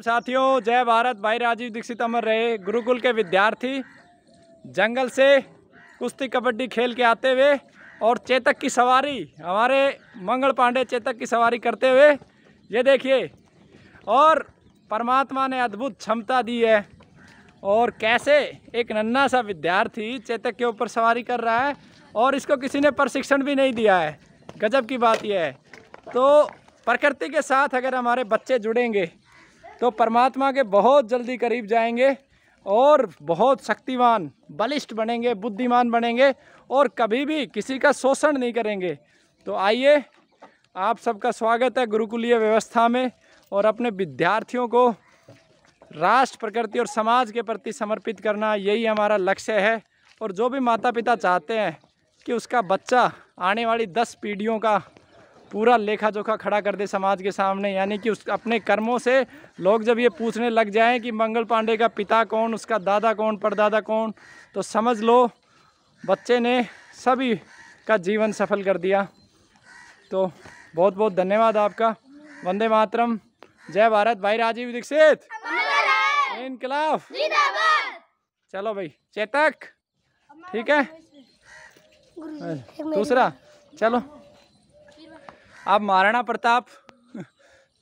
साथियों जय भारत भाई राजीव दीक्षित अमर रहे गुरुकुल के विद्यार्थी जंगल से कुश्ती कबड्डी खेल के आते हुए और चेतक की सवारी हमारे मंगल पांडे चेतक की सवारी करते हुए ये देखिए और परमात्मा ने अद्भुत क्षमता दी है और कैसे एक नन्ना सा विद्यार्थी चेतक के ऊपर सवारी कर रहा है और इसको किसी ने प्रशिक्षण भी नहीं दिया है गजब की बात यह है तो प्रकृति के साथ अगर हमारे बच्चे जुड़ेंगे तो परमात्मा के बहुत जल्दी करीब जाएंगे और बहुत शक्तिवान बलिष्ठ बनेंगे बुद्धिमान बनेंगे और कभी भी किसी का शोषण नहीं करेंगे तो आइए आप सबका स्वागत है गुरुकुलीय व्यवस्था में और अपने विद्यार्थियों को राष्ट्र प्रकृति और समाज के प्रति समर्पित करना यही हमारा लक्ष्य है और जो भी माता पिता चाहते हैं कि उसका बच्चा आने वाली दस पीढ़ियों का पूरा लेखा जोखा खड़ा कर दे समाज के सामने यानी कि उस अपने कर्मों से लोग जब ये पूछने लग जाएं कि मंगल पांडे का पिता कौन उसका दादा कौन परदादा कौन तो समझ लो बच्चे ने सभी का जीवन सफल कर दिया तो बहुत बहुत धन्यवाद आपका वंदे मातरम जय भारत भाई राजीव दीक्षित इनकलाफ चलो भाई चेतक ठीक है दूसरा चलो आप महाराणा प्रताप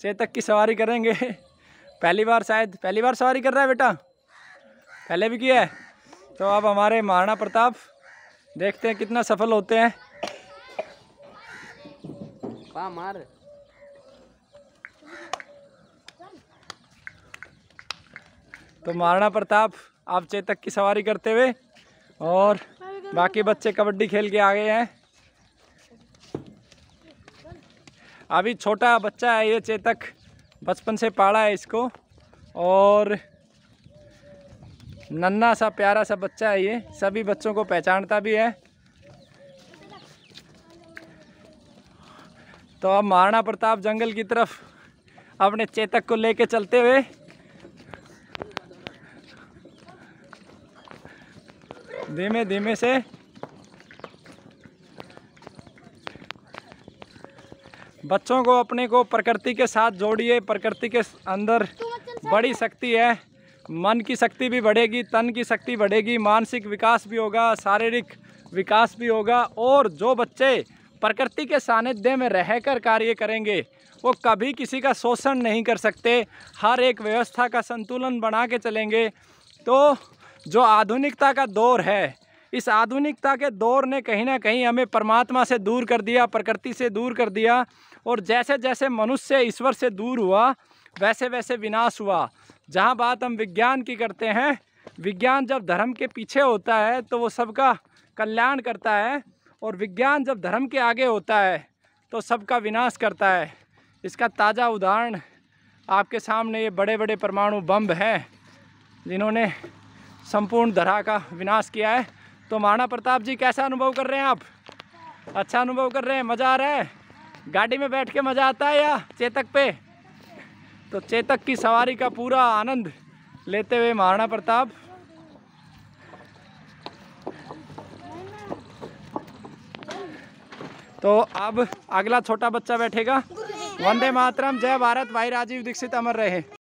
चेतक की सवारी करेंगे पहली बार शायद पहली बार सवारी कर रहा है बेटा पहले भी किया है तो अब हमारे महाराणा प्रताप देखते हैं कितना सफल होते हैं मार तो महाराणा प्रताप आप चेतक की सवारी करते हुए और बाकी बच्चे कबड्डी खेल के आ गए हैं अभी छोटा बच्चा है ये चेतक बचपन से पाला है इसको और नन्ना सा प्यारा सा बच्चा है ये सभी बच्चों को पहचानता भी है तो अब महाराणा प्रताप जंगल की तरफ अपने चेतक को लेके चलते हुए धीमे धीमे से बच्चों को अपने को प्रकृति के साथ जोड़िए प्रकृति के अंदर बड़ी शक्ति है मन की शक्ति भी बढ़ेगी तन की शक्ति बढ़ेगी मानसिक विकास भी होगा शारीरिक विकास भी होगा और जो बच्चे प्रकृति के सानिध्य में रहकर कार्य करेंगे वो कभी किसी का शोषण नहीं कर सकते हर एक व्यवस्था का संतुलन बना के चलेंगे तो जो आधुनिकता का दौर है इस आधुनिकता के दौर ने कहीं ना कहीं हमें परमात्मा से दूर कर दिया प्रकृति से दूर कर दिया और जैसे जैसे मनुष्य ईश्वर से दूर हुआ वैसे वैसे विनाश हुआ जहाँ बात हम विज्ञान की करते हैं विज्ञान जब धर्म के पीछे होता है तो वो सबका कल्याण करता है और विज्ञान जब धर्म के आगे होता है तो सबका विनाश करता है इसका ताज़ा उदाहरण आपके सामने ये बड़े बड़े परमाणु बम हैं जिन्होंने संपूर्ण धरा का विनाश किया है तो महाराणा प्रताप जी कैसा अनुभव कर रहे हैं आप अच्छा अनुभव कर रहे हैं मज़ा आ रहा है गाड़ी में बैठ के मज़ा आता है या चेतक पे तो चेतक की सवारी का पूरा आनंद लेते हुए महाराणा प्रताप तो अब अगला छोटा बच्चा बैठेगा वंदे मातरम जय भारत भाई राजीव दीक्षित अमर रहे